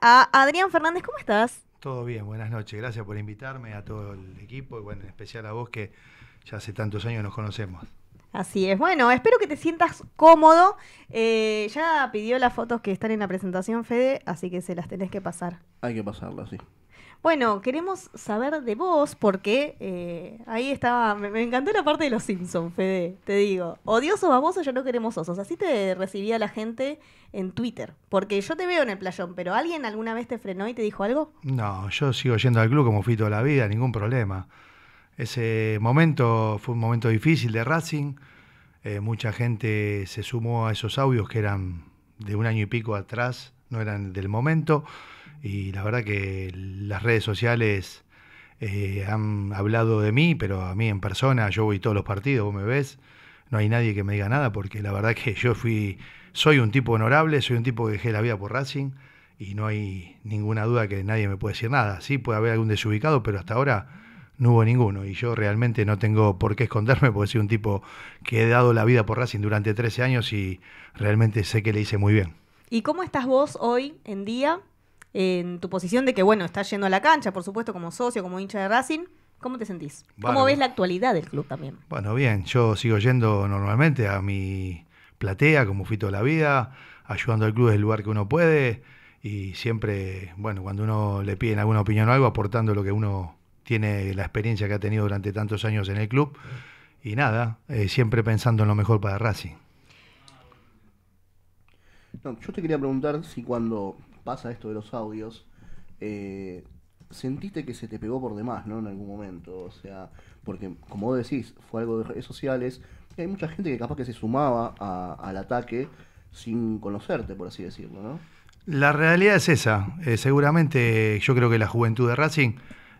a Adrián Fernández. ¿Cómo estás? Todo bien, buenas noches. Gracias por invitarme a todo el equipo y bueno, en especial a vos que ya hace tantos años nos conocemos. Así es. Bueno, espero que te sientas cómodo. Eh, ya pidió las fotos que están en la presentación, Fede, así que se las tenés que pasar. Hay que pasarlas, sí. Bueno, queremos saber de vos porque eh, ahí estaba, me, encantó la parte de los Simpsons, Fede, te digo. Odiosos, o ya no queremos osos. Así te recibía la gente en Twitter. Porque yo te veo en el playón, pero ¿alguien alguna vez te frenó y te dijo algo? No, yo sigo yendo al club como fui toda la vida, ningún problema. Ese momento fue un momento difícil de Racing. Eh, mucha gente se sumó a esos audios que eran de un año y pico atrás, no eran del momento y la verdad que las redes sociales eh, han hablado de mí, pero a mí en persona, yo voy todos los partidos, vos me ves, no hay nadie que me diga nada, porque la verdad que yo fui, soy un tipo honorable, soy un tipo que dejé la vida por Racing, y no hay ninguna duda que nadie me puede decir nada. Sí, puede haber algún desubicado, pero hasta ahora no hubo ninguno, y yo realmente no tengo por qué esconderme, porque soy un tipo que he dado la vida por Racing durante 13 años y realmente sé que le hice muy bien. ¿Y cómo estás vos hoy en día? en tu posición de que, bueno, estás yendo a la cancha, por supuesto, como socio, como hincha de Racing. ¿Cómo te sentís? ¿Cómo ves la actualidad del club también? Bueno, bien, yo sigo yendo normalmente a mi platea, como fui toda la vida, ayudando al club desde el lugar que uno puede y siempre, bueno, cuando uno le piden alguna opinión o algo, aportando lo que uno tiene, la experiencia que ha tenido durante tantos años en el club y nada, eh, siempre pensando en lo mejor para Racing. yo te quería preguntar si cuando pasa esto de los audios, eh, sentiste que se te pegó por demás, ¿no? En algún momento. O sea, porque como decís, fue algo de redes sociales. hay mucha gente que capaz que se sumaba al ataque sin conocerte, por así decirlo, La realidad es esa. Eh, seguramente yo creo que la juventud de Racing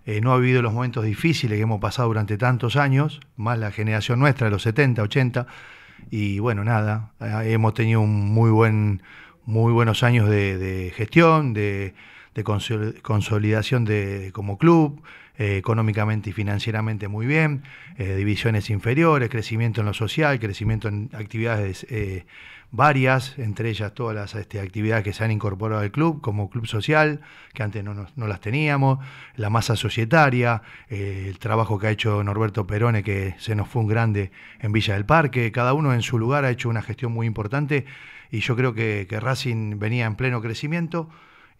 eh, no ha vivido los momentos difíciles que hemos pasado durante tantos años, más la generación nuestra, de los 70, 80. Y bueno, nada, hemos tenido un muy buen muy buenos años de, gestión, de, consolidación de, como club, eh, económicamente y financieramente muy bien, eh, divisiones inferiores, crecimiento en lo social, crecimiento en actividades eh, varias, entre ellas todas las este, actividades que se han incorporado al club, como club social, que antes no, las teníamos, la masa societaria, el trabajo que ha hecho Norberto Perone, que se nos fue un grande en Villa del Parque, cada uno en su lugar ha hecho una gestión muy importante y yo creo que, Racing venía en pleno crecimiento.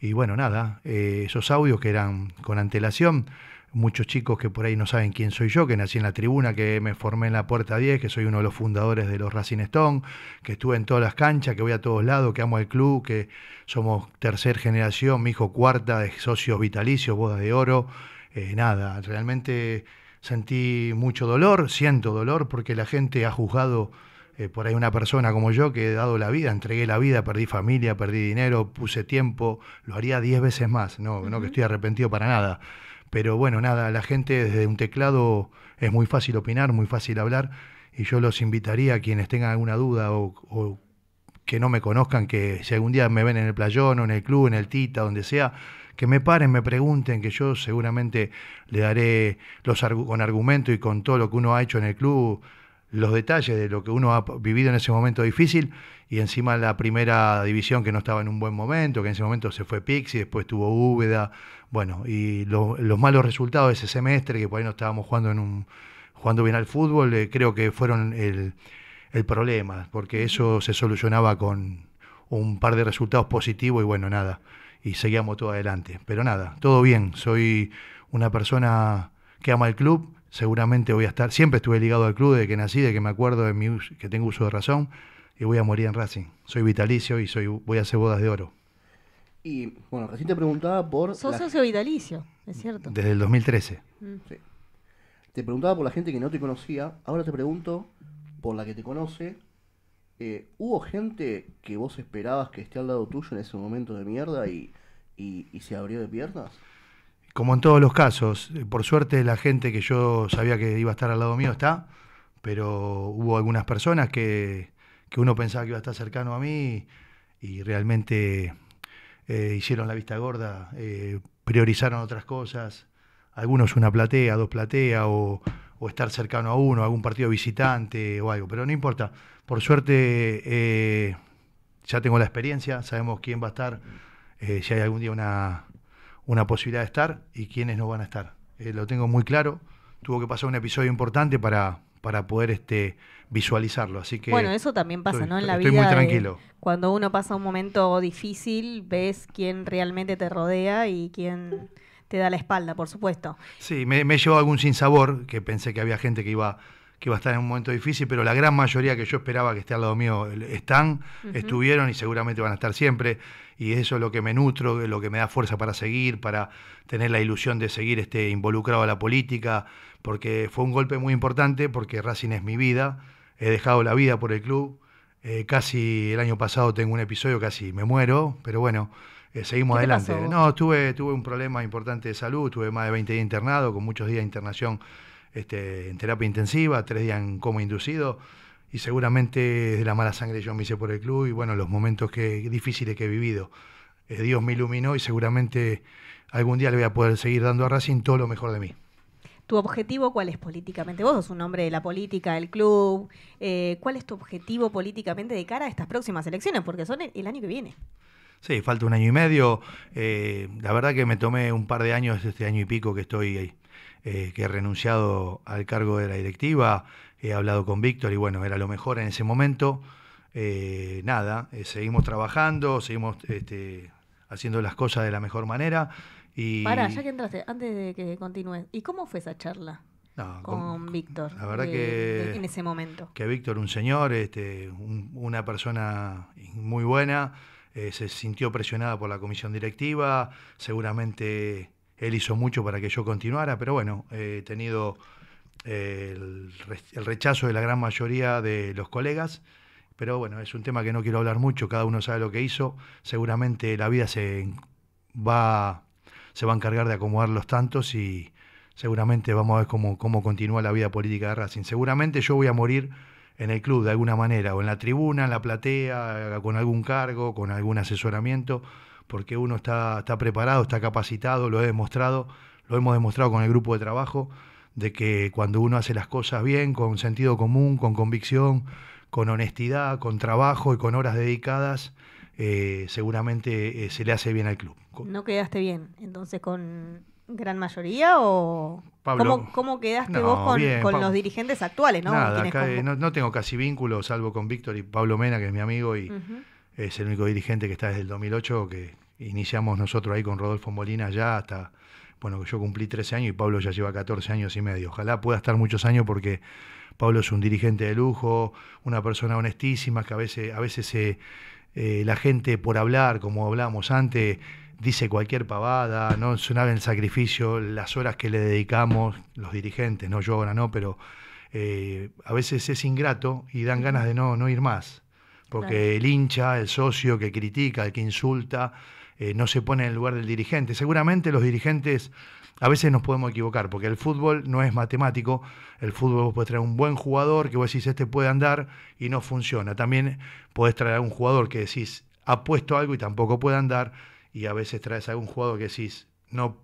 Y bueno, nada, eh, esos audios que eran con antelación, muchos chicos que por ahí no saben quién soy yo, que nací en la tribuna, que me formé en la puerta 10, que soy uno de los fundadores de los Racing Stone, que estuve en todas las canchas, que voy a todos lados, que amo el club, que somos tercera generación, mi hijo cuarta, de socios vitalicios, boda de oro, eh, nada, realmente sentí mucho dolor, siento dolor porque la gente ha juzgado eh, por ahí una persona como yo que he dado la vida, entregué la vida, perdí familia, perdí dinero, puse tiempo, lo haría diez veces más, no, no que estoy arrepentido para nada. Pero bueno, nada, la gente desde un teclado es muy fácil opinar, muy fácil hablar, y yo los invitaría a quienes tengan alguna duda o, que no me conozcan, que si algún día me ven en el playón o en el club, en el Tita, donde sea, que me paren, me pregunten, que yo seguramente le daré los con argumento y con todo lo que uno ha hecho en el club los detalles de lo que uno ha vivido en ese momento difícil y encima la primera división que no estaba en un buen momento, que en ese momento se fue Pixi, después tuvo Úbeda, bueno, y los malos resultados de ese semestre, que por ahí no estábamos jugando, en un, bien al fútbol, eh, creo que fueron el, el problema, porque eso se solucionaba con un par de resultados positivos y bueno, nada, y seguíamos todo adelante. Pero nada, todo bien, soy una persona que ama el club, seguramente voy a estar, siempre estuve ligado al club desde que nací, de que me acuerdo de mi, que tengo uso de razón, y voy a morir en Racing. Soy vitalicio y soy, voy a hacer bodas de oro. Y bueno, recién te preguntaba por... Sos socio vitalicio, es cierto. Desde el 2013. Mm. Sí. Te preguntaba por la gente que no te conocía, ahora te pregunto por la que te conoce. Eh, ¿Hubo gente que vos esperabas que esté al lado tuyo en ese momento de mierda y, y, y se abrió de piernas? como en todos los casos, por suerte la gente que yo sabía que iba a estar al lado mío está, pero hubo algunas personas que, uno pensaba que iba a estar cercano a mí y, realmente eh, hicieron la vista gorda, eh, priorizaron otras cosas, algunos una platea, dos plateas, o, estar cercano a uno, algún partido visitante o algo, pero no importa. Por suerte eh, ya tengo la experiencia, sabemos quién va a estar, si hay algún día una una posibilidad de estar y quiénes no van a estar. Eh, lo tengo muy claro. Tuvo que pasar un episodio importante para, para poder este, visualizarlo. Así que bueno, eso también pasa, ¿no? En la estoy vida. Muy tranquilo. cuando uno pasa un momento difícil, ves quién realmente te rodea y quién te da la espalda, por supuesto. Sí, me, me llevó algún sinsabor, que pensé que había gente que iba que a estar en un momento difícil, pero la gran mayoría que yo esperaba que esté al lado mío están, estuvieron y seguramente van a estar siempre y eso es lo que me nutro, lo que me da fuerza para seguir, para tener la ilusión de seguir este, involucrado a la política, porque fue un golpe muy importante, porque Racing es mi vida, he dejado la vida por el club, eh, casi el año pasado tengo un episodio, casi me muero, pero bueno, eh, seguimos adelante. No, tuve, tuve un problema importante de salud, tuve más de 20 días internado, con muchos días de internación este, en terapia intensiva, tres días en coma inducido y seguramente es de la mala sangre yo me hice por el club y bueno, los momentos que, difíciles que he vivido. Eh, Dios me iluminó y seguramente algún día le voy a poder seguir dando a Racing todo lo mejor de mí. ¿Tu objetivo cuál es políticamente? Vos sos un hombre de la política, del club. Eh, ¿Cuál es tu objetivo políticamente de cara a estas próximas elecciones? Porque son el, año que viene. Sí, falta un año y medio. Eh, la verdad que me tomé un par de años, este año y pico que estoy ahí eh, que he renunciado al cargo de la directiva, he hablado con Víctor y bueno, era lo mejor en ese momento. Eh, nada, eh, seguimos trabajando, seguimos este, haciendo las cosas de la mejor manera. Y... Para, ya que entraste, antes de que continúes, ¿y cómo fue esa charla? con, Víctor. La verdad que. en ese momento. Que Víctor, un señor, este, una persona muy buena, se sintió presionada por la comisión directiva, seguramente él hizo mucho para que yo continuara, pero bueno, he tenido eh, el, rechazo de la gran mayoría de los colegas. Pero bueno, es un tema que no quiero hablar mucho, cada uno sabe lo que hizo. Seguramente la vida se va, se va a encargar de acomodar los tantos y seguramente vamos a ver cómo, cómo continúa la vida política de Racing. Seguramente yo voy a morir en el club de alguna manera, o en la tribuna, en la platea, con algún cargo, con algún asesoramiento porque uno está, está preparado, está capacitado, lo he demostrado, lo hemos demostrado con el grupo de trabajo, de que cuando uno hace las cosas bien, con sentido común, con convicción, con honestidad, con trabajo y con horas dedicadas, eh, seguramente eh, se le hace bien al club. ¿No quedaste bien entonces con gran mayoría o ¿Cómo, quedaste vos con, los dirigentes actuales? Eh, ¿no? no, tengo casi vínculo, salvo con Víctor y Pablo Mena, que es mi amigo, y, es el único dirigente que está desde el 2008, que iniciamos nosotros ahí con Rodolfo Molina ya hasta, bueno, que yo cumplí 13 años y Pablo ya lleva 14 años y medio. Ojalá pueda estar muchos años porque Pablo es un dirigente de lujo, una persona honestísima, que a veces, a veces eh, la gente por hablar, como hablábamos antes, dice cualquier pavada, no sonaba el sacrificio, las horas que le dedicamos, los dirigentes, no yo ahora no, pero eh, a veces es ingrato y dan ganas de no, no ir más porque el hincha, el socio que critica, el que insulta, eh, no se pone en el lugar del dirigente. Seguramente los dirigentes a veces nos podemos equivocar, porque el fútbol no es matemático. El fútbol vos traer un buen jugador que vos decís, este puede andar y no funciona. También puedes traer a un jugador que decís, ha puesto algo y tampoco puede andar. Y a veces traes a un jugador que decís, no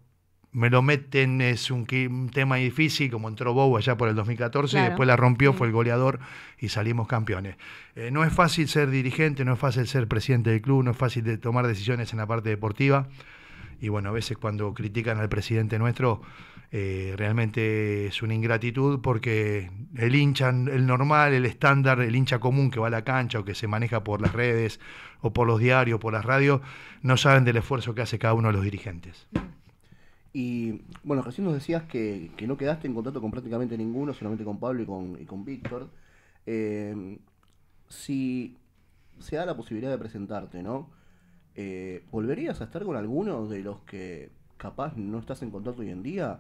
me lo meten, es un, tema difícil, como entró Bobo allá por el 2014, y después la rompió, fue el goleador y salimos campeones. Eh, no es fácil ser dirigente, no es fácil ser presidente del club, no es fácil tomar decisiones en la parte deportiva. Y bueno, a veces cuando critican al presidente nuestro, eh, realmente es una ingratitud porque el hincha, el normal, el estándar, el hincha común que va a la cancha o que se maneja por las redes o por los diarios, por las radios, no saben del esfuerzo que hace cada uno de los dirigentes. Mm. Y bueno, recién nos decías que, que, no quedaste en contacto con prácticamente ninguno, solamente con Pablo y con, Víctor. Eh, si se da la posibilidad de presentarte, ¿no? Eh, ¿Volverías a estar con alguno de los que capaz no estás en contacto hoy en día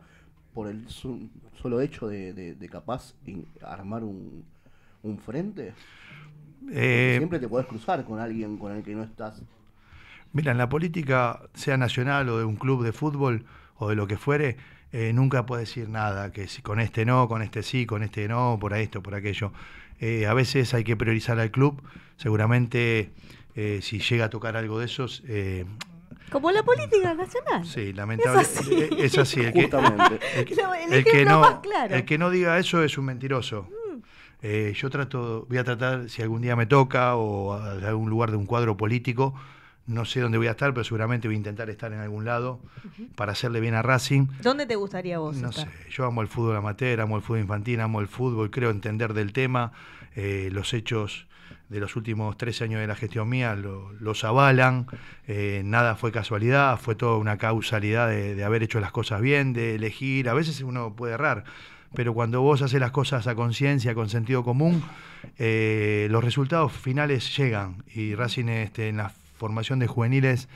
por el solo hecho de, capaz armar un, frente? Eh, siempre te puedes cruzar con alguien con el que no estás. Mira, en la política, sea nacional o de un club de fútbol, o de lo que fuere, eh, nunca puede decir nada, que si con este no, con este sí, con este no, por esto, por aquello. Eh, a veces hay que priorizar al club, seguramente eh, si llega a tocar algo de esos... como la política nacional. Sí, lamentablemente. Es así. El que El que no diga eso es un mentiroso. Mm. yo trato, voy a tratar, si algún día me toca o a algún lugar de un cuadro político, no sé dónde voy a estar, pero seguramente voy a intentar estar en algún lado para hacerle bien a Racing. ¿Dónde te gustaría vos? No sé, yo amo el fútbol amateur, amo el fútbol infantil, amo el fútbol, creo entender del tema. Eh, los hechos de los últimos tres años de la gestión mía los avalan. Eh, nada fue casualidad, fue toda una causalidad de, haber hecho las cosas bien, de elegir. A veces uno puede errar pero cuando vos haces las cosas a conciencia, con sentido común, eh, los resultados finales llegan. Y Racing este, en la formación de juveniles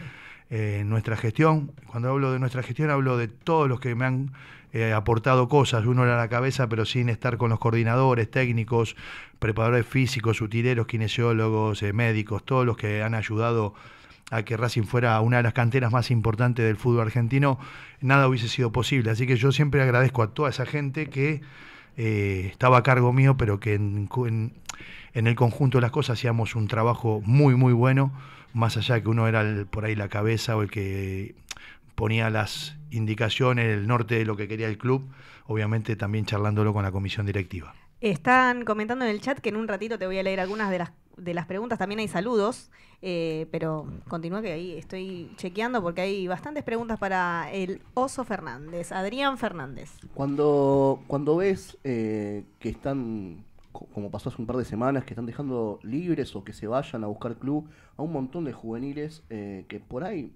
eh, en nuestra gestión. Cuando hablo de nuestra gestión hablo de todos los que me han eh, aportado cosas, uno era la cabeza, pero sin estar con los coordinadores, técnicos, preparadores físicos, utileros, kinesiólogos, eh, médicos, todos los que han ayudado a que Racing fuera una de las canteras más importantes del fútbol argentino, nada hubiese sido posible. Así que yo siempre agradezco a toda esa gente que estaba a cargo mío, pero que en el conjunto de las cosas hacíamos un trabajo muy, muy bueno más allá de que uno era por ahí la cabeza o el que ponía las indicaciones, el norte de lo que quería el club, obviamente también charlándolo con la comisión directiva. Están comentando en el chat que en un ratito te voy a leer algunas de las de las preguntas también hay saludos, eh, pero continúa que ahí estoy chequeando porque hay bastantes preguntas para el Oso Fernández, Adrián Fernández. Cuando, cuando ves eh, que están como pasó hace un par de semanas, que están dejando libres o que se vayan a buscar club a un montón de juveniles eh, que por ahí,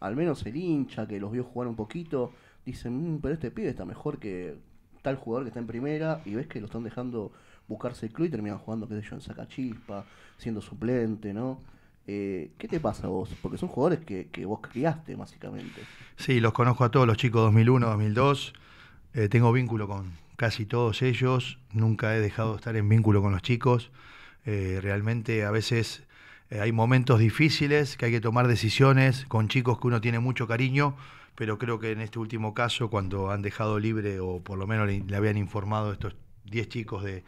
al menos el hincha que los vio jugar un poquito, dicen, mm, pero este pibe está mejor que tal jugador que está en primera y ves que lo están dejando buscarse el club y terminan jugando, qué sé yo, en sacachispa, siendo suplente, ¿no? Eh, ¿Qué te pasa vos? Porque son jugadores que, vos criaste, básicamente. Sí, los conozco a todos los chicos 2001, 2002. Eh, tengo vínculo con, casi todos ellos, nunca he dejado de estar en vínculo con los chicos. Eh, realmente a veces eh, hay momentos difíciles que hay que tomar decisiones con chicos que uno tiene mucho cariño, pero creo que en este último caso, cuando han dejado libre o por lo menos le, habían informado estos 10 chicos de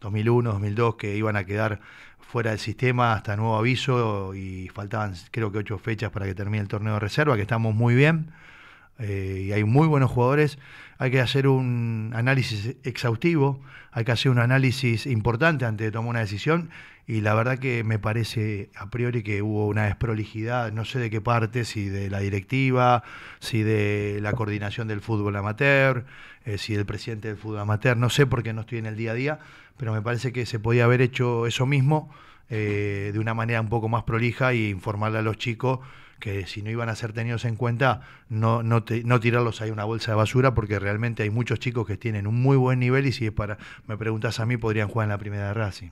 2001, 2002 que iban a quedar fuera del sistema hasta nuevo aviso y faltaban creo que 8 fechas para que termine el torneo de reserva, que estamos muy bien. Eh, y hay muy buenos jugadores, hay que hacer un análisis exhaustivo, hay que hacer un análisis importante antes de tomar una decisión y la verdad que me parece a priori que hubo una desprolijidad, no sé de qué parte, si de la directiva, si de la coordinación del fútbol amateur, eh, si del presidente del fútbol amateur, no sé porque no estoy en el día a día, pero me parece que se podía haber hecho eso mismo eh, de una manera un poco más prolija y informarle a los chicos que si no iban a ser tenidos en cuenta, no, no, no tirarlos ahí una bolsa de basura, porque realmente hay muchos chicos que tienen un muy buen nivel y si es para, me preguntas a mí, podrían jugar en la primera de Racing.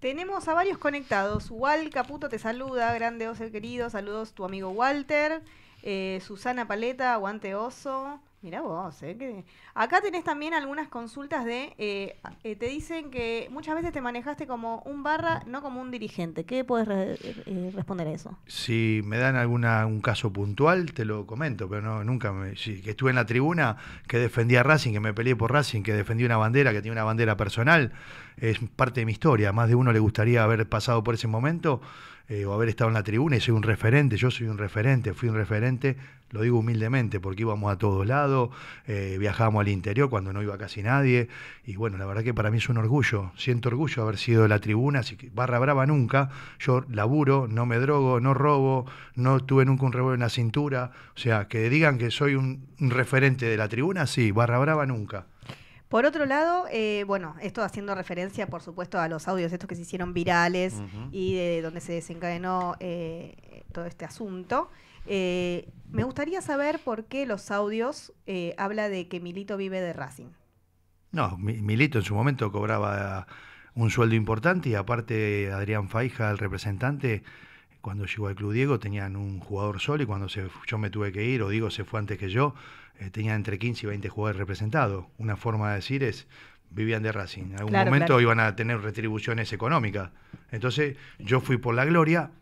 Tenemos a varios conectados. Wal Caputo te saluda, grande oso querido. Saludos tu amigo Walter. Eh, Susana Paleta, aguante oso. Mira vos, eh, Que... Acá tenés también algunas consultas de, eh, eh, te dicen que muchas veces te manejaste como un barra, no como un dirigente. ¿Qué puedes responder a eso? Si me dan alguna un caso puntual, te lo comento, pero nunca me... Sí, que estuve en la tribuna, que defendí a Racing, que me peleé por Racing, que defendí una bandera, que tenía una bandera personal, es parte de mi historia. Más de uno le gustaría haber pasado por ese momento. o haber estado en la tribuna y soy un referente, yo soy un referente, fui un referente lo digo humildemente porque íbamos a todos lados, eh, viajábamos al interior cuando no iba casi nadie. Y bueno, la verdad que para mí es un orgullo. Siento orgullo haber sido de la tribuna, así que barra brava nunca. Yo laburo, no me drogo, no robo, no tuve nunca un revuelo en la cintura. O sea, que digan que soy un, referente de la tribuna, sí, barra brava nunca. Por otro lado, eh, bueno, esto haciendo referencia, por supuesto, a los audios estos que se hicieron virales y de donde se desencadenó eh, de este asunto. Eh, me gustaría saber por qué los audios eh, habla de que Milito vive de Racing. No, Milito en su momento cobraba un sueldo importante y aparte Adrián Faija, el representante, cuando llegó al Club Diego tenían un jugador solo y cuando yo me tuve que ir o digo se fue antes que yo, eh, tenían entre 15 y 20 jugadores representados. Una forma de decir es, vivían de Racing. En algún momento iban a tener retribuciones económicas. Entonces yo fui por la gloria,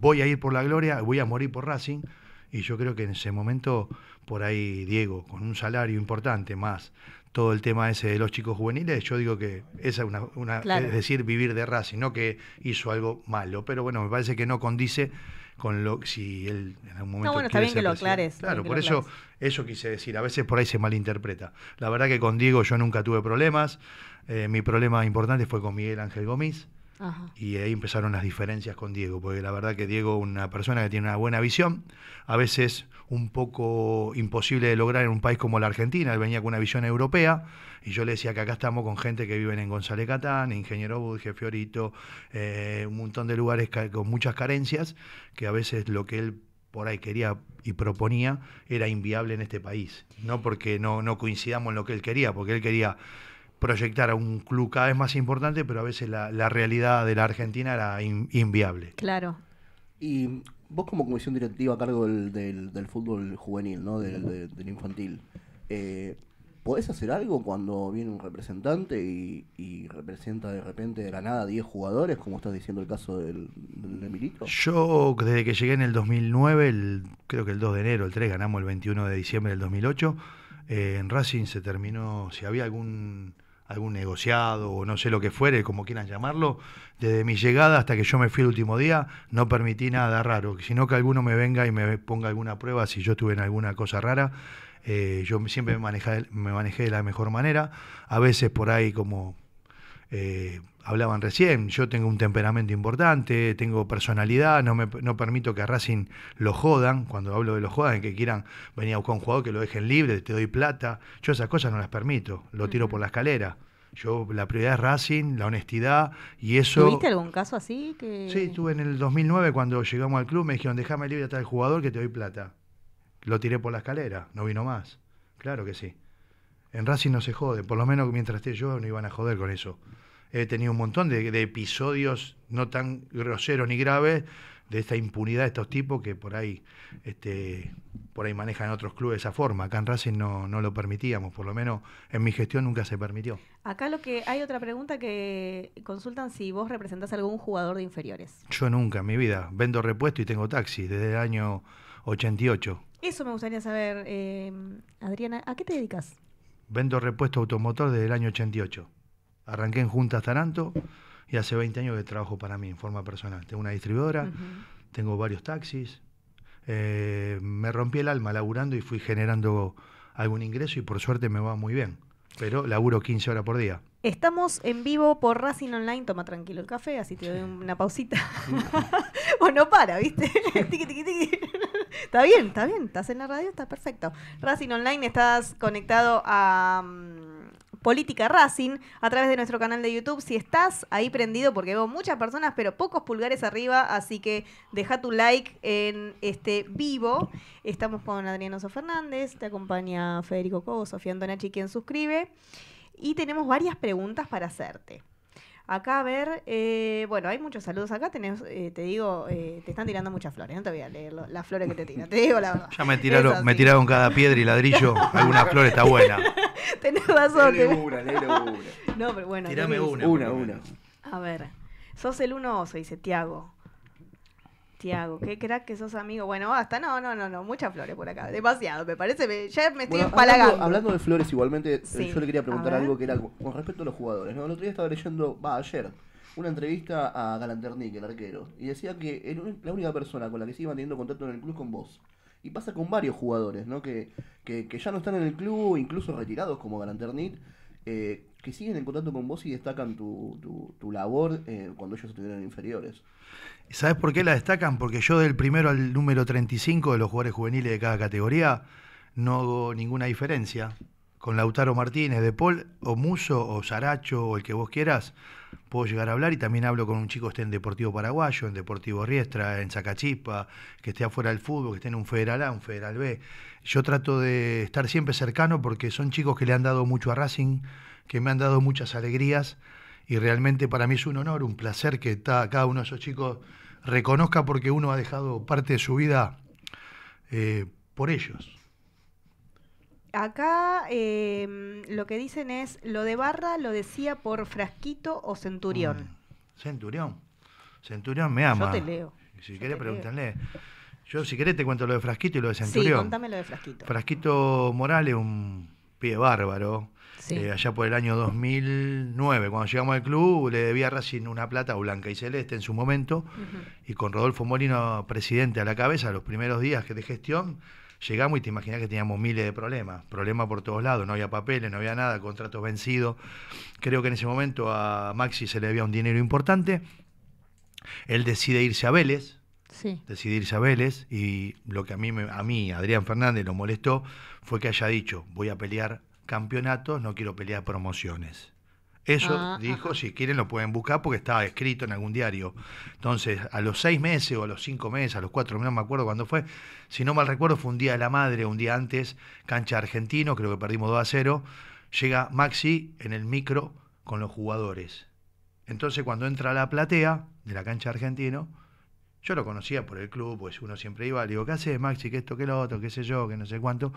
voy a ir por la gloria, voy a morir por Racing. Y yo creo que en ese momento, por ahí, Diego, con un salario importante más, todo el tema ese de los chicos juveniles, yo digo que esa es una, es decir, vivir de Racing, no que hizo algo malo, pero bueno, me parece que no condice con lo si él en algún momento. No, bueno, está bien que lo aclares. Claro, por eso, eso quise decir. A veces por ahí se malinterpreta. La verdad que con Diego yo nunca tuve problemas. Eh, mi problema importante fue con Miguel Ángel Gómez. Y ahí empezaron las diferencias con Diego, porque la verdad que Diego es una persona que tiene una buena visión, a veces un poco imposible de lograr en un país como la Argentina, él venía con una visión europea, y yo le decía que acá estamos con gente que viven en González Catán, Ingeniero Budge, Fiorito, eh, un montón de lugares con muchas carencias, que a veces lo que él por ahí quería y proponía era inviable en este país, no porque no, no coincidamos en lo que él quería, porque él quería proyectar a un club cada vez más importante, pero a veces la, la realidad de la Argentina era inviable. Claro. Y vos como comisión directiva a cargo del, del, fútbol juvenil, ¿no? del, infantil, eh, ¿podés hacer algo cuando viene un representante y, representa de repente de la 10 jugadores, como estás diciendo el caso del, Emilito? Yo desde que llegué en el 2009, el, creo que el 2 de enero, el 3, ganamos el 21 de diciembre del 2008, eh, en Racing se terminó, si había algún algún negociado o no sé lo que fuere, como quieran llamarlo, desde mi llegada hasta que yo me fui el último día, no permití nada raro, sino que alguno me venga y me ponga alguna prueba si yo estuve en alguna cosa rara. Eh, yo siempre me manejé, me manejé de la mejor manera, a veces por ahí como eh, hablaban recién, yo tengo un temperamento importante, tengo personalidad, no, me, no permito que a Racing lo jodan, cuando hablo de lo jodan, que quieran venir a buscar un jugador que lo dejen libre, te doy plata, yo esas cosas no las permito, lo tiro por la escalera. Yo, la prioridad es Racing, la honestidad y eso... ¿Tuviste algún caso así? Que... Sí, estuve en el 2009 cuando llegamos al club, me dijeron, déjame libre hasta el jugador que te doy plata. Lo tiré por la escalera, no vino más. Claro que sí. En Racing no se jode, por lo menos mientras esté yo no iban a joder con eso he tenido un montón de, episodios no tan groseros ni graves de esta impunidad de estos tipos que por ahí este, por ahí manejan otros clubes de esa forma. Acá en Racing no, lo permitíamos, por lo menos en mi gestión nunca se permitió. Acá lo que hay otra pregunta que consultan si vos representás a algún jugador de inferiores. Yo nunca en mi vida. Vendo repuesto y tengo taxi desde el año 88. Eso me gustaría saber, eh, Adriana, ¿a qué te dedicas? Vendo repuesto automotor desde el año 88. Arranqué en Juntas Taranto y hace 20 años que trabajo para mí en forma personal. Tengo una distribuidora, tengo varios taxis. Eh, me rompí el alma laburando y fui generando algún ingreso y por suerte me va muy bien. Pero laburo 15 horas por día. Estamos en vivo por Racing Online. Toma tranquilo el café, así te doy una pausita. o no para, ¿viste? está bien, está bien. Estás en la radio, está perfecto. Racing Online, estás conectado a... Mm, Política Racing a través de nuestro canal de YouTube. Si estás ahí prendido, porque veo muchas personas, pero pocos pulgares arriba, así que deja tu like en este vivo. Estamos con Oso Fernández, te acompaña Federico Cobo, Sofía Antonachi, quien suscribe. Y tenemos varias preguntas para hacerte. Acá, a ver, eh, bueno, hay muchos saludos acá. Tenés, eh, te digo, eh, te están tirando muchas flores. No te voy a leer las flores que te tiran, te digo la verdad. Ya me tiraron, me tiraron cada piedra y ladrillo. Alguna flor está buena. Tenés razón. una, una. No, pero bueno. Tirame una. Una, una. A ver, sos el uno oso, dice Tiago qué crack que sos amigo. Bueno, hasta no, no, no, no, muchas flores por acá, demasiado, me parece, me, ya me estoy Hablando, de flores, igualmente, eh, yo le quería preguntar algo que era con respecto a los jugadores. ¿no? El otro día estaba leyendo, va, ayer, una entrevista a Galanternick, el arquero, y decía que la única persona con la que sigue manteniendo teniendo contacto en el club es con vos. Y pasa con varios jugadores, ¿no? Que, que, ya no están en el club, incluso retirados como Galanternick, eh, que siguen en contacto con vos y destacan tu, tu, tu labor eh, cuando ellos estuvieron inferiores. ¿Sabes por qué la destacan? Porque yo del primero al número 35 de los jugadores juveniles de cada categoría no hago ninguna diferencia. Con Lautaro Martínez, De Paul, o Muso, o Saracho, o el que vos quieras, puedo llegar a hablar y también hablo con un chico que esté en Deportivo Paraguayo, en Deportivo Riestra, en Zacachipa que esté afuera del fútbol, que esté en un Federal A, un Federal B. Yo trato de estar siempre cercano porque son chicos que le han dado mucho a Racing, que me han dado muchas alegrías y realmente para mí es un honor, un placer que cada uno de esos chicos reconozca porque uno ha dejado parte de su vida eh, por ellos. Acá em, lo que dicen es, lo de barra lo decía por frasquito o centurión. Mm, centurión. Centurión me ama. Yo te leo. Si quieres querés, pregúntale. Yo, si querés, te cuento lo de Frasquito y lo de Centurión. Sí, contame lo de Frasquito. Frasquito Morales, un pie bárbaro, eh, allá por el año 2009, cuando llegamos al club, le debía a Racing una plata blanca y celeste en su momento, y con Rodolfo Molino, presidente a la cabeza, los primeros días de gestión, llegamos y te imaginas que teníamos miles de problemas, problemas por todos lados, no había papeles, no había nada, contratos vencidos. Creo que en ese momento a Maxi se le debía un dinero importante, él decide irse a Vélez. Sí. Decide irse a Vélez y lo que a mí, a mí, Adrián Fernández, lo molestó fue que haya dicho, voy a pelear campeonatos, no quiero pelear promociones. Eso ah, dijo, si quieren lo pueden buscar porque estaba escrito en algún diario. Entonces, a los seis meses o a los cinco meses, a los cuatro, no me acuerdo cuándo fue, si no mal recuerdo fue un día de la madre, un día antes, cancha argentino, creo que perdimos 2 a 0, llega Maxi en el micro con los jugadores. Entonces, cuando entra la platea de la cancha argentino, yo lo conocía por el club, pues uno siempre iba. Le digo, ¿qué haces, Maxi? Que esto, qué lo otro, qué sé yo, que no sé cuánto.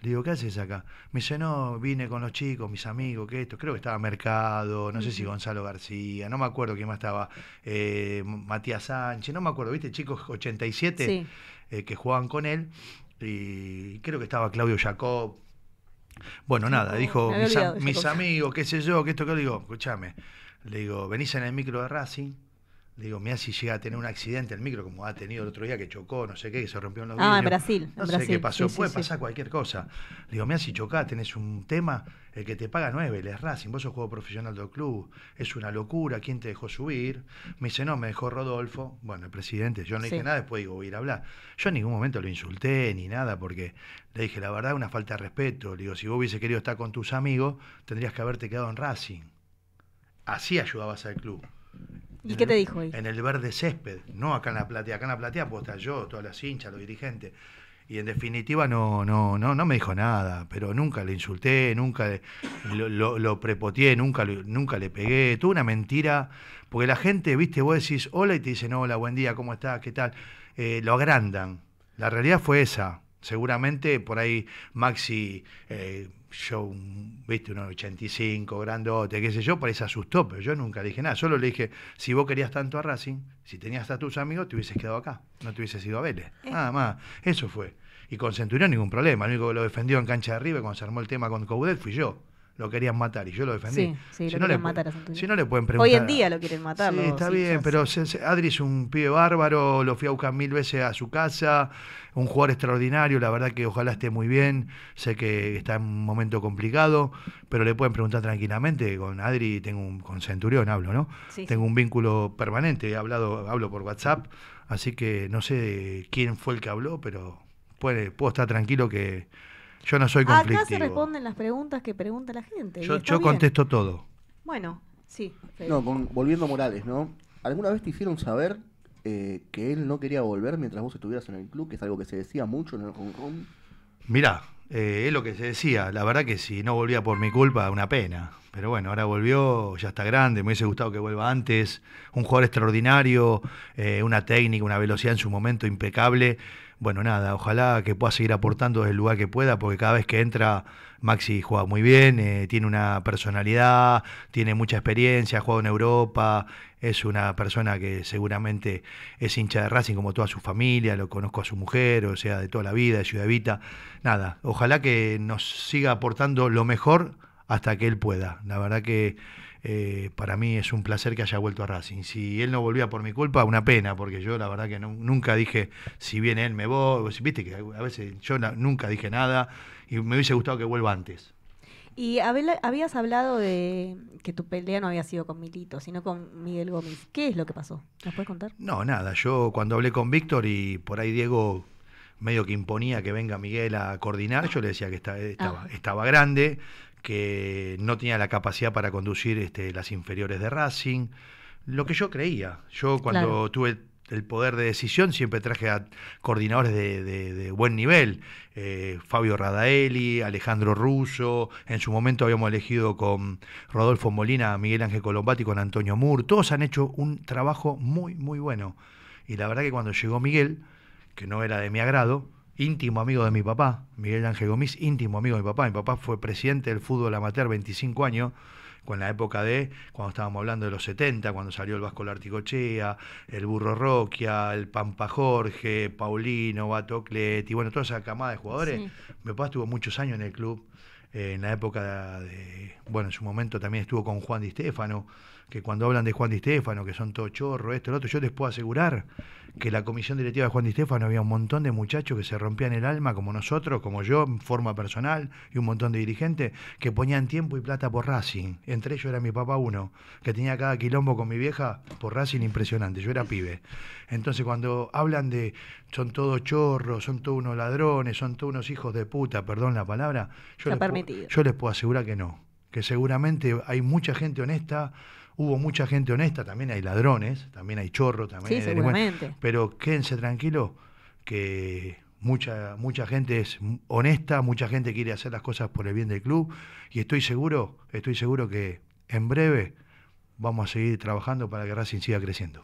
Le digo, ¿qué haces acá? Me dice, no, vine con los chicos, mis amigos, que esto. Creo que estaba Mercado, no sé si Gonzalo García, no me acuerdo quién más estaba. Eh, Matías Sánchez, no me acuerdo, ¿viste? Chicos 87 eh, que jugaban con él. Y creo que estaba Claudio Jacob. Bueno, nada, dijo, mis, amigos, qué sé yo, qué esto, que digo, escúchame. Le digo, venís en el micro de Racing digo, mira si llega a tener un accidente el micro, como ha tenido el otro día que chocó, no sé qué, que se rompió en los Ah, en Brasil. No sé qué pasó, puede pasar cualquier cosa. digo, mira si chocás, tenés un tema, el que te paga nueve es Racing, vos sos juego profesional del club, es una locura, ¿quién te dejó subir? Me dice, no, me dejó Rodolfo. Bueno, el presidente, yo no dije nada, después digo, voy a ir a hablar. Yo en ningún momento lo insulté ni nada, porque le dije, la verdad, una falta de respeto. Le digo, si vos hubiese querido estar con tus amigos, tendrías que haberte quedado en Racing. Así ayudabas al club. ¿Y qué te dijo él? En el verde césped, no acá en la platea. Acá en la platea puedo estar yo, todas las hinchas, los dirigentes. Y en definitiva no, no, no, no me dijo nada, pero nunca le insulté, nunca lo, lo, prepoteé, nunca, nunca le pegué. Tuve una mentira, porque la gente, viste, vos decís hola y te dicen hola, buen día, ¿cómo estás? ¿Qué tal? Eh, lo agrandan. La realidad fue esa. Seguramente por ahí Maxi, eh, yo, viste, unos 85, grandote, qué sé yo, por asustó, pero yo nunca dije nada. Solo le dije, si vos querías tanto a Racing, si tenías a tus amigos, te hubieses quedado acá, no te hubieses ido a Vélez. Eh. Nada más, eso fue. Y con Centurión ningún problema, el único que lo defendió en cancha de arriba cuando se armó el tema con Coudet fui yo lo querían matar y yo lo defendí. Sí, si, lo no matar a si no pueden Hoy en día lo quieren matar. Sí, está bien, pero Adri es un pibe bárbaro, lo fui a buscar mil veces a su casa, un jugador extraordinario, la verdad que ojalá esté muy bien, sé que está en un momento complicado, pero le pueden preguntar tranquilamente, con Adri tengo un, con Centurión hablo, ¿no? Tengo un vínculo permanente, he hablado, hablo por WhatsApp, así que no sé quién fue el que habló, pero puede, puedo estar tranquilo que yo no soy conflictivo. Acá se responden las preguntas que pregunta la gente. Yo, contesto todo. Bueno, sí. volviendo a Morales, ¿no? ¿Alguna vez te hicieron saber eh, que él no quería volver mientras vos estuvieras en el club, que es algo que se decía mucho en el Hong Kong? Mirá, eh, es lo que se decía. La verdad que si no volvía por mi culpa, una pena. Pero bueno, ahora volvió, ya está grande, me hubiese gustado que vuelva antes. Un jugador extraordinario, eh, una técnica, una velocidad en su momento impecable. Bueno, nada, ojalá que pueda seguir aportando desde el lugar que pueda, porque cada vez que entra Maxi juega muy bien, eh, tiene una personalidad, tiene mucha experiencia, ha jugado en Europa, es una persona que seguramente es hincha de Racing como toda su familia, lo conozco a su mujer, o sea, de toda la vida, de Vita. Nada, ojalá que nos siga aportando lo mejor hasta que él pueda. La verdad que eh, para mí es un placer que haya vuelto a Racing. Si él no volvía por mi culpa, una pena, porque yo la verdad que nunca dije, si viene él me voy, viste que a veces yo nunca dije nada y me hubiese gustado que vuelva antes. Y habías hablado de que tu pelea no había sido con Milito, sino con Miguel Gómez. ¿Qué es lo que pasó? ¿Nos puedes contar? No, nada. Yo cuando hablé con Víctor y por ahí Diego medio que imponía que venga Miguel a coordinar, yo le decía que ah. estaba grande, que no tenía la capacidad para conducir este, las inferiores de Racing, lo que yo creía. Yo cuando tuve el poder de decisión siempre traje a coordinadores de, buen nivel, eh, Fabio Radaeli, Alejandro Russo, en su momento habíamos elegido con Rodolfo Molina, Miguel Ángel Colombati, con Antonio Mur, todos han hecho un trabajo muy, muy bueno. Y la verdad que cuando llegó Miguel, que no era de mi agrado, íntimo amigo de mi papá, Miguel Ángel Gómez, íntimo amigo de mi papá. Mi papá fue presidente del fútbol amateur 25 años, con la época de, cuando estábamos hablando de los 70, cuando salió el Vasco Larticochea, el Burro Roquia, el Pampa Jorge, Paulino, Batocleti, bueno, toda esa camada de jugadores. Mi papá estuvo muchos años en el club. en la época de, bueno, en su momento también estuvo con Juan Di Stefano, que cuando hablan de Juan Di Stefano, que son todo chorro, esto, lo otro, yo les puedo asegurar que la comisión directiva de Juan Di Estefano había un montón de muchachos que se rompían el alma, como nosotros, como yo, en forma personal, y un montón de dirigentes que ponían tiempo y plata por Racing. Entre ellos era mi papá uno, que tenía cada quilombo con mi vieja por Racing impresionante. Yo era pibe. Entonces, cuando hablan de son todos chorros, son todos unos ladrones, son todos unos hijos de puta, perdón la palabra, yo les puedo asegurar que no. Que seguramente hay mucha gente honesta hubo mucha gente honesta, también hay ladrones, también hay chorro, también sí, seguramente. Pero quédense tranquilos que mucha, mucha gente es honesta, mucha gente quiere hacer las cosas por el bien del club y estoy seguro, estoy seguro que en breve vamos a seguir trabajando para que Racing siga creciendo.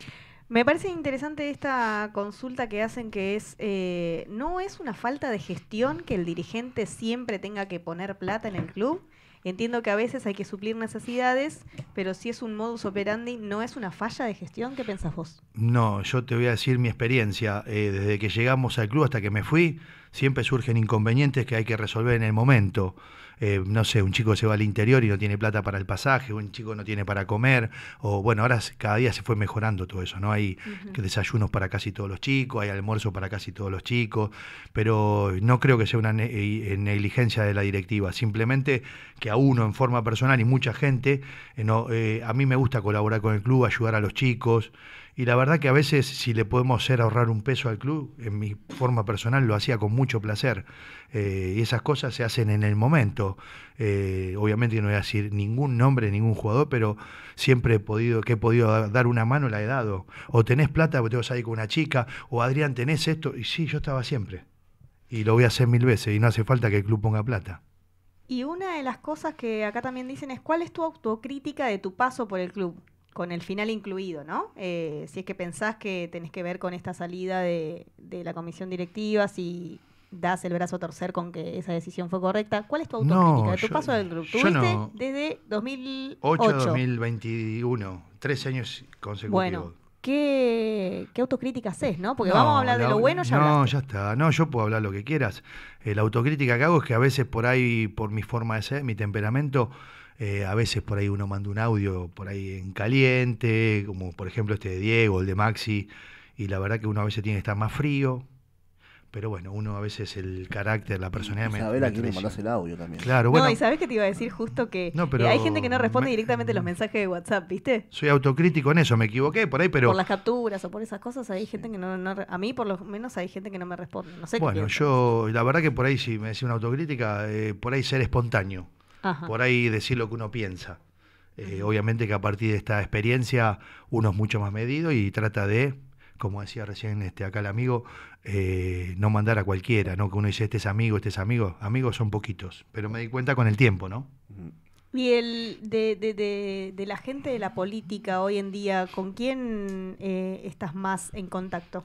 Me parece interesante esta consulta que hacen que es, eh, ¿no es una falta de gestión que el dirigente siempre tenga que poner plata en el club? Entiendo que a veces hay que suplir necesidades, pero si es un modus operandi, ¿no es una falla de gestión? ¿Qué pensás vos? No, yo te voy a decir mi experiencia. Eh, desde que llegamos al club hasta que me fui, siempre surgen inconvenientes que hay que resolver en el momento. Eh, no sé, un chico se va al interior y no tiene plata para el pasaje, un chico no tiene para comer, o bueno, ahora cada día se fue mejorando todo eso, ¿no? Hay desayunos para casi todos los chicos, hay almuerzo para casi todos los chicos, pero no creo que sea una eh, eh, negligencia de la directiva, simplemente que a uno en forma personal y mucha gente, a mí me gusta colaborar con el club, ayudar a los chicos, y la verdad que a veces si le podemos hacer ahorrar un peso al club, en mi forma personal lo hacía con mucho placer. Eh, y esas cosas se hacen en el momento. Eh, obviamente no voy a decir ningún nombre, ningún jugador, pero siempre he podido, que he podido dar una mano la he dado. O tenés plata porque te vas a ir con una chica, o Adrián, tenés esto. Y sí, yo estaba siempre. Y lo voy a hacer mil veces y no hace falta que el club ponga plata. Y una de las cosas que acá también dicen es cuál es tu autocrítica de tu paso por el club con el final incluido, ¿no? Eh, si es que pensás que tenés que ver con esta salida de, la comisión directiva, si das el brazo a torcer con que esa decisión fue correcta, ¿cuál es tu autocrítica de tu paso del grupo? Tuviste desde 2008. 2021, tres años consecutivos. Bueno, ¿qué, qué autocrítica haces, no? Porque vamos a hablar de lo bueno, ya No, ya está. No, yo puedo hablar lo que quieras. Eh, la autocrítica que hago es que a veces por ahí, por mi forma de ser, mi temperamento... Eh, a veces por ahí uno manda un audio por ahí en caliente, como por ejemplo este de Diego, el de Maxi, y la verdad que uno a veces tiene que estar más frío. Pero bueno, uno a veces el carácter, la personalidad... me, a quién el audio también. Claro, bueno. y sabes que te iba a decir justo que eh, hay gente que no responde directamente los mensajes de WhatsApp, ¿viste? Soy autocrítico en eso, me equivoqué por ahí, pero... Por las capturas o por esas cosas hay gente que no, A mí por lo menos hay gente que no me responde. No sé Bueno, yo la verdad que por ahí si me decís una autocrítica, eh, por ahí ser espontáneo por ahí decir lo que uno piensa. Eh, obviamente que a partir de esta experiencia uno es mucho más medido y trata de, como decía recién este, acá el amigo, eh, no mandar a cualquiera, ¿no? Que uno dice, este es amigo, este es amigo. Amigos son poquitos, pero me di cuenta con el tiempo, ¿no? Y el de, la gente de la política hoy en día, ¿con quién eh, estás más en contacto?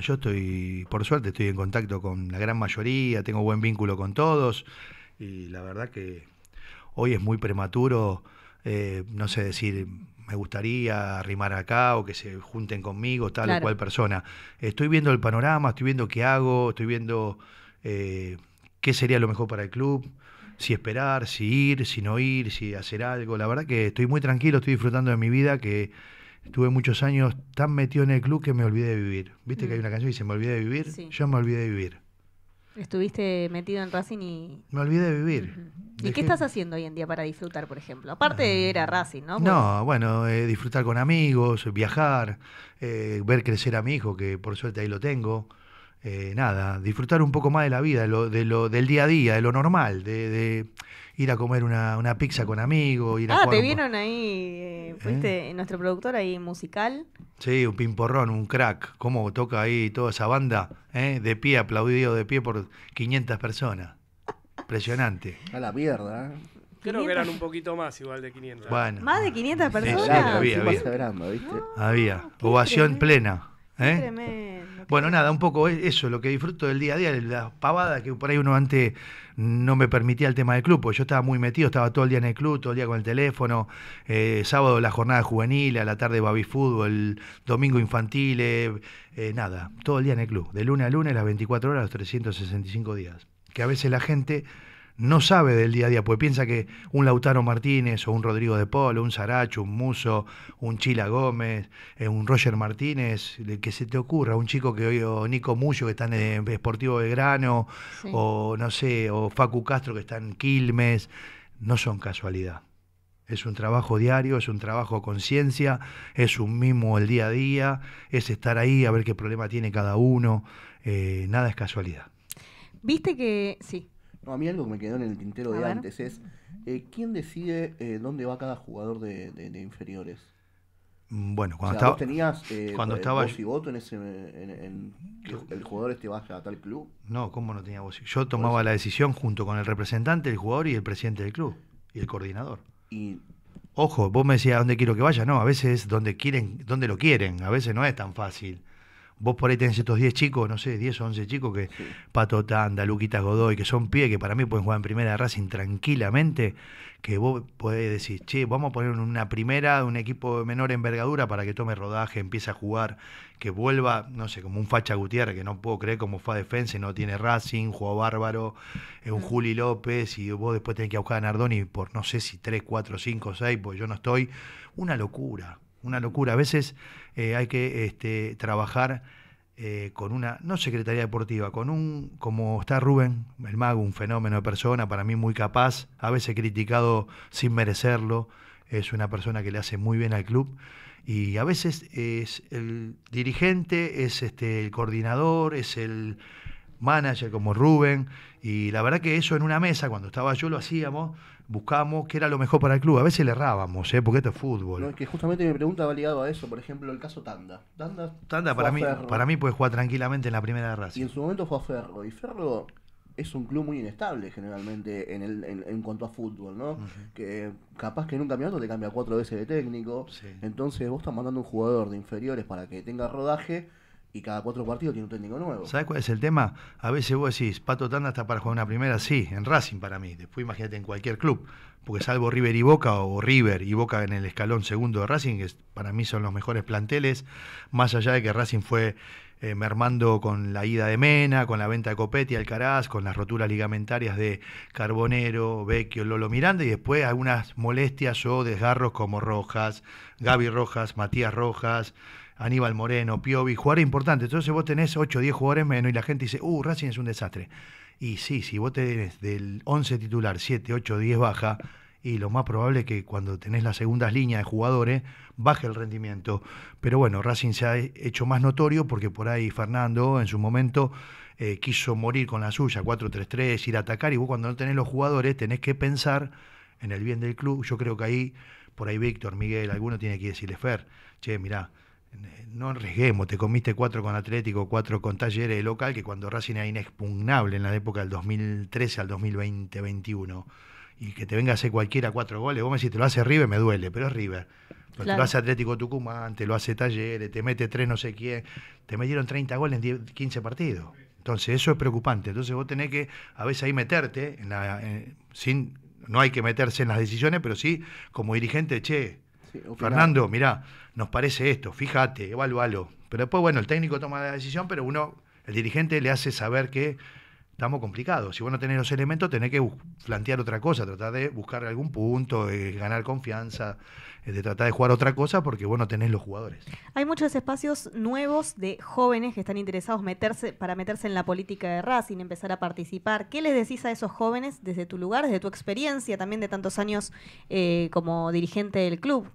yo estoy, por suerte, estoy en contacto con la gran mayoría, tengo buen vínculo con todos y la verdad que hoy es muy prematuro, eh, no sé decir, me gustaría arrimar acá o que se junten conmigo, tal o cual persona. Estoy viendo el panorama, estoy viendo qué hago, estoy viendo eh, qué sería lo mejor para el club, si esperar, si ir, si no ir, si hacer algo. La verdad que estoy muy tranquilo, estoy disfrutando de mi vida, que estuve muchos años tan metido en el club que me olvidé de vivir. Viste que mm. hay una canción que dice, me olvidé de vivir, yo me olvidé de vivir. Estuviste metido en Racing y... Me olvidé de vivir. ¿Y qué estás haciendo hoy en día para disfrutar, por ejemplo? Aparte ah, era de Racing, ¿no? No, bueno, eh, disfrutar con amigos, viajar, eh, ver crecer a mi hijo, que por suerte ahí lo tengo. Eh, nada, disfrutar un poco más de la vida, de lo, del día a día, de lo normal, de ir a comer una, pizza con amigos, ir a Ah, te vieron ahí, eh, fuiste ¿Eh? nuestro productor ahí musical. Sí, un pimporrón, un crack, cómo toca ahí toda esa banda, ¿eh? de pie, aplaudido de pie por 500 personas. Impresionante. A la mierda. Creo que eran un poquito más, igual de 500. Más de 500 personas. había, había. Había. Ah, Ovación plena. ¿Eh? Bueno, nada, un poco eso, lo que disfruto del día a día, las pavadas que por ahí uno antes no me permitía el tema del club, porque yo estaba muy metido, estaba todo el día en el club, todo el día con el teléfono, eh, sábado la jornada juvenil, a la tarde baby fútbol, domingo infantil, eh, nada, todo el día en el club, de lunes a lunes, las 24 horas, los 365 días, que a veces la gente no sabe del día a día, porque piensa que un Lautaro Martínez o un Rodrigo de Polo, un Saracho, un Muso, un Chila Gómez, eh, un Roger Martínez, que se te ocurra, un chico que hoy, o Nico Mucho, que está en, esportivo de Grano, o no sé, o Facu Castro que está en Quilmes, no son casualidad. Es un trabajo diario, es un trabajo conciencia, es un mismo el día a día, es estar ahí a ver qué problema tiene cada uno. Eh, nada es casualidad. Viste que, sí, a mí algo que me quedó en el tintero de antes es, eh, ¿quién decide eh, dónde va cada jugador de, inferiores? Mm, bueno, cuando estaba. tenías eh, cuando estaba voz y voto en ese. el jugador este vaya a tal club? No, ¿cómo no tenía voz? Yo tomaba la decisión junto con el representante, el jugador y el presidente del club. Y el coordinador. Y. Ojo, vos me decías dónde quiero que vaya. No, a veces es donde quieren, donde lo quieren. A veces no es tan fácil vos por ahí tenés estos 10 chicos, no sé, 10 o 11 chicos que patota Pato Godoy, que son pie que para mí pueden jugar en primera de Racing tranquilamente, que vos podés decir, che, vamos a poner una primera de un equipo de menor envergadura para que tome rodaje, empiece a jugar, que vuelva, no sé, como un Facha Gutiérrez, que no puedo creer cómo fue a defensa y no tiene Racing, jugó bárbaro, es eh, un mm. Juli López, y vos después tenés que buscar a Nardoni por no sé si 3, 4, 5, 6, pues yo no estoy. Una locura una locura. A veces eh, hay que este, trabajar eh, con una, no secretaría deportiva, con un, como está Rubén, el mago, un fenómeno de persona, para mí muy capaz, a veces criticado sin merecerlo, es una persona que le hace muy bien al club. Y a veces es el dirigente, es este, el coordinador, es el manager como Rubén. Y la verdad que eso en una mesa, cuando estaba yo, lo hacíamos buscábamos qué era lo mejor para el club. A veces le errábamos, ¿eh? porque esto es fútbol. No, es que justamente mi pregunta va ligado a eso. Por ejemplo, el caso Tanda. Tanda, Tanda para, mí, para mí puede jugar tranquilamente en la primera raza. Y en su momento fue a Ferro. Y Ferro es un club muy inestable generalmente en, el, en, cuanto a fútbol, ¿no? Que capaz que en un campeonato te cambia cuatro veces de técnico. Entonces vos estás mandando un jugador de inferiores para que tenga rodaje y cada cuatro partidos tiene un técnico nuevo. ¿Sabes cuál es el tema? A veces vos decís, Pato Tanda está para jugar una primera, sí, en Racing para mí. Después imagínate en cualquier club, porque salvo River y Boca o River y Boca en el escalón segundo de Racing, que para mí son los mejores planteles, más allá de que Racing fue eh, mermando con la ida de Mena, con la venta de Copetti, Alcaraz, con las roturas ligamentarias de Carbonero, Vecchio, Lolo Miranda y después algunas molestias o desgarros como Rojas, Gaby Rojas, Matías Rojas. Aníbal Moreno, Piovi, jugadores importante. Entonces vos tenés 8 o 10 jugadores menos y la gente dice, uh, Racing es un desastre. Y sí, si vos tenés del 11 titular, 7, 8, 10 baja, y lo más probable es que cuando tenés las segundas líneas de jugadores baje el rendimiento. Pero bueno, Racing se ha hecho más notorio porque por ahí Fernando en su momento eh, quiso morir con la suya, 4-3-3, ir a atacar, y vos cuando no tenés los jugadores tenés que pensar en el bien del club. Yo creo que ahí, por ahí Víctor, Miguel, alguno tiene que decirle, Fer, che, mirá, no arriesguemos te comiste cuatro con Atlético, cuatro con Talleres local, que cuando Racing era inexpugnable en la época del 2013 al 2020 y que te venga a hacer cualquiera cuatro goles, vos me decís, te lo hace River, me duele, pero es River. lo hace Atlético Tucumán, te lo hace Talleres, te mete tres no sé quién, te metieron 30 goles en 15 partidos. Entonces eso es preocupante. Entonces vos tenés que a veces ahí meterte, eh, sin, no hay que meterse en las decisiones, pero sí como dirigente, che, Fernando, mirá, nos parece esto, fíjate, evalúalo. Pero después, bueno, el técnico toma la decisión, pero uno, el dirigente le hace saber que estamos complicados. Si vos no tenés los elementos, tenés que plantear otra cosa, tratar de buscar algún punto, eh, ganar confianza, eh, de tratar de jugar otra cosa porque vos no tenés los jugadores. Hay muchos espacios nuevos de jóvenes que están interesados meterse para meterse en la política de Racing, empezar a participar. ¿Qué les decís a esos jóvenes desde tu lugar, desde tu experiencia también de tantos años eh, como dirigente del club?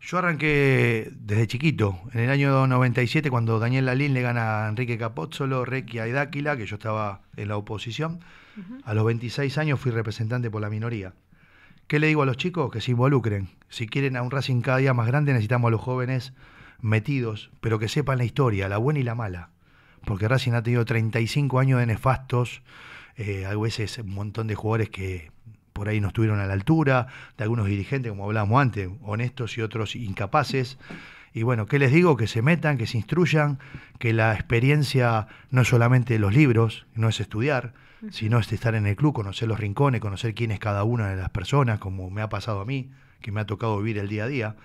Yo arranqué desde chiquito, en el año 97, cuando Daniel Lalín le gana a Enrique Capozzolo, Requia y Dáquila, que yo estaba en la oposición. A los 26 años fui representante por la minoría. ¿Qué le digo a los chicos? Que se involucren. Si quieren a un Racing cada día más grande, necesitamos a los jóvenes metidos, pero que sepan la historia, la buena y la mala. Porque Racing ha tenido 35 años de nefastos, eh, a veces un montón de jugadores que por ahí no estuvieron a la altura, de algunos dirigentes, como hablábamos antes, honestos y otros incapaces. Y bueno, ¿qué les digo? Que se metan, que se instruyan, que la experiencia no es solamente los libros, no es estudiar, sino es estar en el club, conocer los rincones, conocer quién es cada una de las personas, como me ha pasado a mí, que me ha tocado vivir el día a día.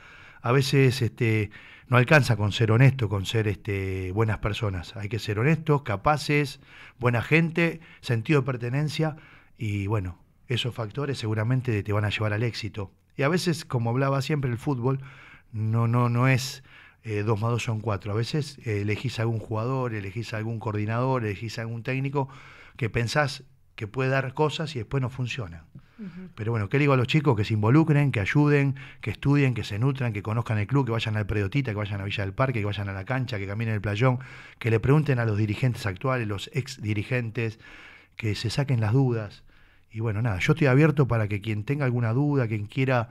A veces este, no alcanza con ser honesto, con ser este, buenas personas. Hay que ser honestos, capaces, buena gente, sentido de pertenencia y bueno, esos factores seguramente te van a llevar al éxito. Y a veces, como hablaba siempre el fútbol, no, no, no es eh, dos más dos son cuatro. A veces eh, elegís a algún jugador, elegís a algún coordinador, elegís a algún técnico que pensás que puede dar cosas y después no funciona. Pero bueno, ¿qué le digo a los chicos? Que se involucren, que ayuden, que estudien, que se nutran, que conozcan el club, que vayan al Predotita, que vayan a Villa del Parque, que vayan a la cancha, que caminen el playón, que le pregunten a los dirigentes actuales, los ex dirigentes, que se saquen las dudas, y bueno, nada, yo estoy abierto para que quien tenga alguna duda, quien quiera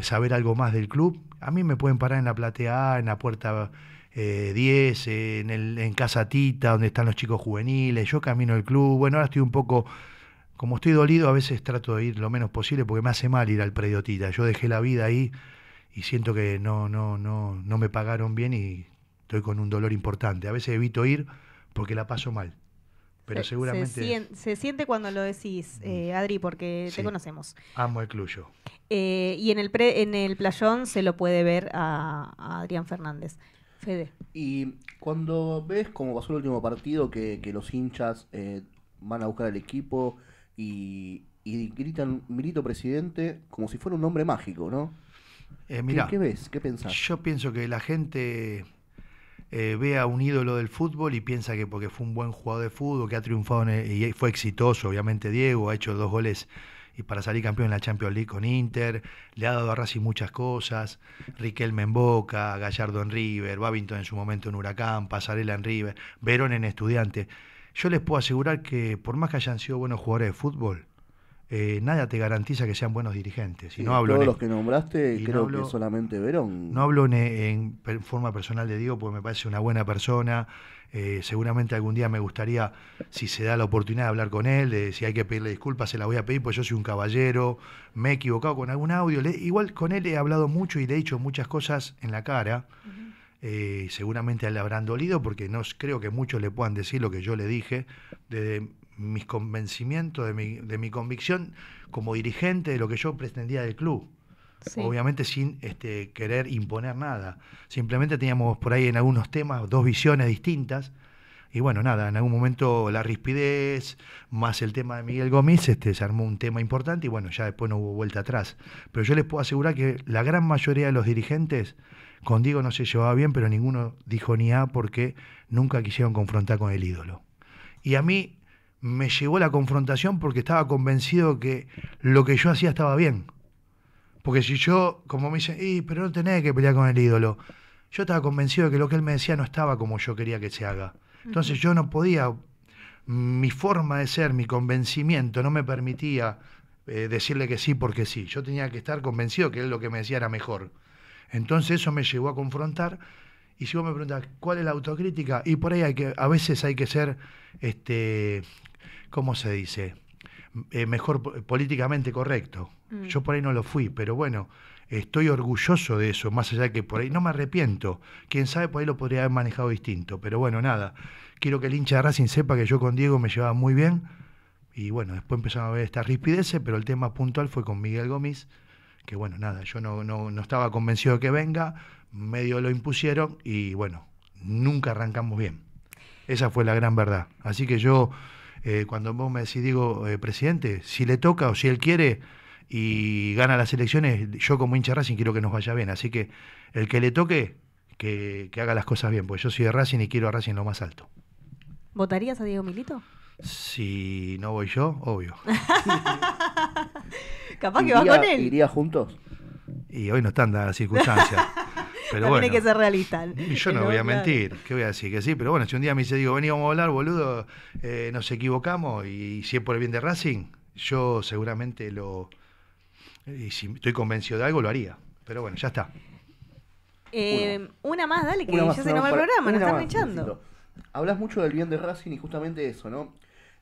saber algo más del club, a mí me pueden parar en la platea A, en la puerta 10, eh, en, el, en Casa Tita, donde están los chicos juveniles, yo camino el club, bueno, ahora estoy un poco, como estoy dolido, a veces trato de ir lo menos posible porque me hace mal ir al predio Tita, yo dejé la vida ahí y siento que no, no, no, no me pagaron bien y estoy con un dolor importante, a veces evito ir porque la paso mal. Eh, se, Se, siente cuando lo decís, mm. eh, Adri, porque te conocemos. Amo el Cluyo. Eh, y en el, en el playón se lo puede ver a, Adrián Fernández. Fede. Y cuando ves cómo pasó el último partido, que, los hinchas van a buscar al equipo y, gritan Milito Presidente como si fuera un nombre mágico, ¿no? Eh, ¿Qué, ¿Qué, ves? ¿Qué pensás? Yo pienso que la gente eh, ve a un ídolo del fútbol y piensa que porque fue un buen jugador de fútbol, que ha triunfado y fue exitoso, obviamente Diego, ha hecho dos goles y para salir campeón en la Champions League con Inter, le ha dado a Racing muchas cosas, Riquelme en Boca, Gallardo en River, Babington en su momento en Huracán, Pasarela en River, Verón en Estudiante. Yo les puedo asegurar que por más que hayan sido buenos jugadores de fútbol, eh, nada te garantiza que sean buenos dirigentes. no hablo todos los que nombraste, creo que solamente Verón. No hablo en, forma personal de Diego, porque me parece una buena persona. Eh, seguramente algún día me gustaría, si se da la oportunidad de hablar con él, si hay que pedirle disculpas, se la voy a pedir, pues yo soy un caballero, me he equivocado con algún audio. igual con él he hablado mucho y le he dicho muchas cosas en la cara. Eh, seguramente le habrán dolido porque no creo que muchos le puedan decir lo que yo le dije desde mis convencimientos, de mi, de mi convicción como dirigente de lo que yo pretendía del club. Obviamente sin este, querer imponer nada. Simplemente teníamos por ahí en algunos temas dos visiones distintas. Y bueno, nada, en algún momento la rispidez, más el tema de Miguel Gómez, este, se armó un tema importante y bueno, ya después no hubo vuelta atrás. Pero yo les puedo asegurar que la gran mayoría de los dirigentes con Diego no se llevaba bien, pero ninguno dijo ni A porque nunca quisieron confrontar con el ídolo. Y a mí me llevó la confrontación porque estaba convencido que lo que yo hacía estaba bien. Porque si yo, como me dicen, pero no tenés que pelear con el ídolo, yo estaba convencido de que lo que él me decía no estaba como yo quería que se haga. Entonces yo no podía, mi forma de ser, mi convencimiento no me permitía eh, decirle que sí porque sí. Yo tenía que estar convencido que él lo que me decía era mejor. Entonces eso me llevó a confrontar. Y si vos me preguntas ¿cuál es la autocrítica? Y por ahí hay que, a veces hay que ser este, ¿cómo se dice? Eh, mejor políticamente correcto. Mm. Yo por ahí no lo fui, pero bueno, estoy orgulloso de eso, más allá de que por ahí no me arrepiento. Quién sabe, por ahí lo podría haber manejado distinto, pero bueno, nada. Quiero que el hincha de Racing sepa que yo con Diego me llevaba muy bien. Y bueno, después empezamos a ver estas rispideces, pero el tema puntual fue con Miguel Gómez, que bueno, nada, yo no, no estaba convencido de que venga, medio lo impusieron y bueno, nunca arrancamos bien. Esa fue la gran verdad. Así que yo eh, cuando vos me decís, digo, eh, presidente, si le toca o si él quiere y gana las elecciones, yo como hincha Racing quiero que nos vaya bien. Así que el que le toque, que, haga las cosas bien, porque yo soy de Racing y quiero a Racing lo más alto. ¿Votarías a Diego Milito? Si no voy yo, obvio. Capaz que con él. ¿Iría juntos? Y hoy no están las circunstancias. Pero que ser realista. Y yo no, voy a mentir, ¿qué voy a decir? Que sí, pero bueno, si un día me dice, digo, vení, a hablar, boludo, eh, nos equivocamos y si es por el bien de Racing, yo seguramente lo. Y si estoy convencido de algo, lo haría. Pero bueno, ya está. Eh, una más, dale, que ya se nos va el programa, nos están Hablas mucho del bien de Racing y justamente eso, ¿no?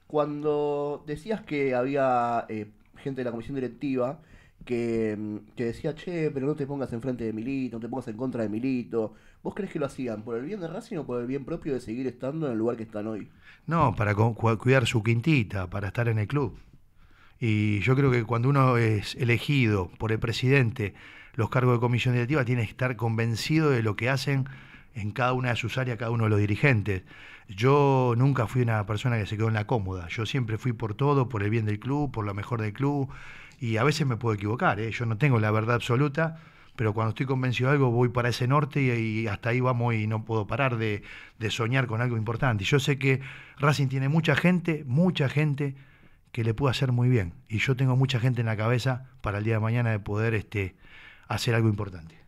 Cuando decías que había eh, gente de la comisión directiva Mm, que, decía, che, pero no te pongas enfrente de Milito, no te pongas en contra de Milito. ¿Vos crees que lo hacían por el bien de Racing o por el bien propio de seguir estando en el lugar que están hoy? No, para cuidar su quintita, para estar en el club. Y yo creo que cuando uno es elegido por el presidente los cargos de comisión directiva, tiene que estar convencido de lo que hacen en cada una de sus áreas, cada uno de los dirigentes. Yo nunca fui una persona que se quedó en la cómoda. Yo siempre fui por todo, por el bien del club, por lo mejor del club y a veces me puedo equivocar, ¿eh? yo no tengo la verdad absoluta, pero cuando estoy convencido de algo voy para ese norte y, hasta ahí vamos y no puedo parar de, de, soñar con algo importante. Yo sé que Racing tiene mucha gente, mucha gente que le puede hacer muy bien y yo tengo mucha gente en la cabeza para el día de mañana de poder este, hacer algo importante.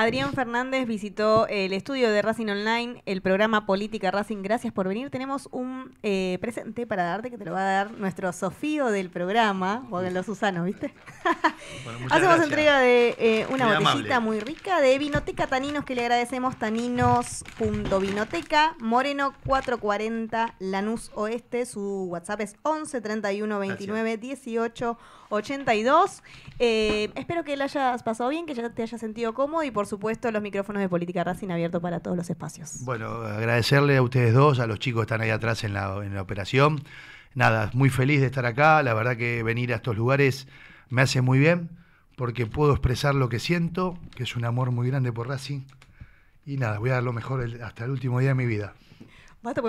Adrián Fernández visitó eh, el estudio de Racing Online, el programa Política Racing. Gracias por venir. Tenemos un eh, presente para darte que te lo va a dar nuestro Sofío del programa, o de los Susanos, ¿viste? Hacemos entrega de eh, una botellita muy rica de Vinoteca Taninos, que le agradecemos, taninos.vinoteca, Moreno 440, Lanús Oeste. Su WhatsApp es 11 31 29 18 82. Eh, espero que la hayas pasado bien, que ya te hayas sentido cómodo y por supuesto los micrófonos de Política Racing abiertos para todos los espacios. Bueno, agradecerle a ustedes dos, a los chicos que están ahí atrás en la, operación. Nada, muy feliz de estar acá, la verdad que venir a estos lugares me hace muy bien porque puedo expresar lo que siento, que es un amor muy grande por Racing. Y nada, voy a dar lo mejor hasta el último día de mi vida. Pues,